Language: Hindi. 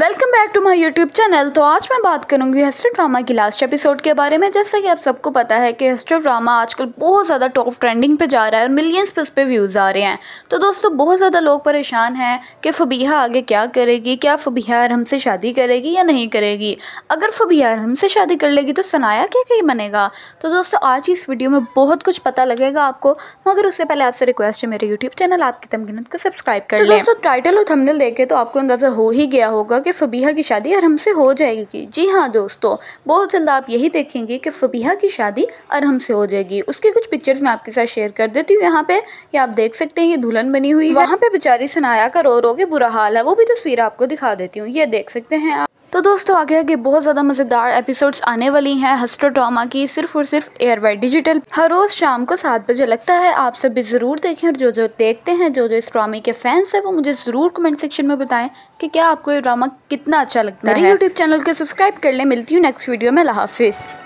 welcome back to my YouTube channel तो आज मैं बात करूंगी हिस्ट्री ड्रामा की लास्ट एपिसोड के बारे में जैसा कि आप सबको पता है कि हिस्ट्री ड्रामा आजकल बहुत ज़्यादा टॉप ट्रेंडिंग पे जा रहा है और मिलियंस पे उस पर व्यूज़ आ रहे हैं तो दोस्तों बहुत ज़्यादा लोग परेशान हैं कि फ़बीहा आगे क्या करेगी क्या फ़बीहा अरहम से शादी करेगी या नहीं करेगी अगर फ़बीहा अरहम से शादी कर लेगी तो सनाया क्या कहीं बनेगा तो दोस्तों आज इस वीडियो में बहुत कुछ पता लगेगा आपको मगर उससे पहले आपसे रिक्वेस्ट है मेरे यूट्यूब चैनल आपकी तमगिनत को सब्सक्राइब कर तो लें दोस्तों टाइटल और थमनल देखे तो आपको अंदाज़ा हो ही गया होगा कि फ़बीहा की शादी अरहम से हो जाएगी जी हाँ दोस्तों बहुत जल्द आप यही देखेंगे कि फ़बीहा की शादी अरहम से हो जाएगी उसके कुछ पिक्चर्स मैं आपके साथ शेयर कर देती हूँ यहाँ पे ये आप देख सकते हैं ये दुल्हन बनी हुई है वहाँ पे बेचारी सनाया का रो रो के बुरा हाल है वो भी तस्वीर आपको दिखा देती हूँ ये देख सकते हैं आप तो दोस्तों आगे आगे बहुत ज़्यादा मज़ेदार एपिसोड्स आने वाली हैं ड्रामा की सिर्फ और सिर्फ एयर वाई डिजिटल हर रोज़ शाम को सात बजे लगता है आप सभी ज़रूर देखें और जो जो देखते हैं जो जो इस ड्रामे के फैंस हैं वो मुझे ज़रूर कमेंट सेक्शन में बताएं कि क्या आपको ये ड्रामा कितना अच्छा लगता है मेरे यूट्यूब चैनल को सब्सक्राइब कर लें मिलती हूँ नेक्स्ट वीडियो में लाफिज़